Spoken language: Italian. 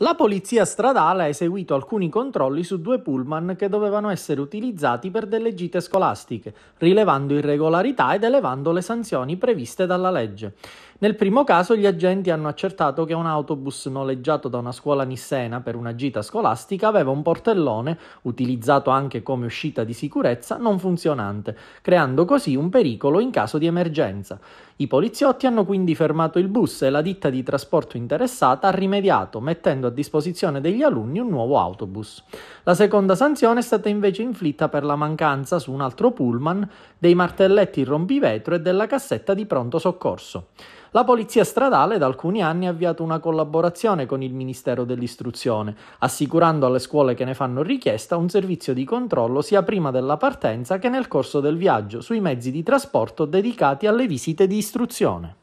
La polizia stradale ha eseguito alcuni controlli su due pullman che dovevano essere utilizzati per delle gite scolastiche, rilevando irregolarità ed elevando le sanzioni previste dalla legge. Nel primo caso gli agenti hanno accertato che un autobus noleggiato da una scuola nissena per una gita scolastica aveva un portellone, utilizzato anche come uscita di sicurezza, non funzionante, creando così un pericolo in caso di emergenza. I poliziotti hanno quindi fermato il bus e la ditta di trasporto interessata ha rimediato mettendo mettendo a disposizione degli alunni un nuovo autobus. La seconda sanzione è stata invece inflitta per la mancanza su un altro pullman dei martelletti rompivetro e della cassetta di pronto soccorso. La Polizia Stradale da alcuni anni ha avviato una collaborazione con il Ministero dell'Istruzione, assicurando alle scuole che ne fanno richiesta un servizio di controllo sia prima della partenza che nel corso del viaggio sui mezzi di trasporto dedicati alle visite di istruzione.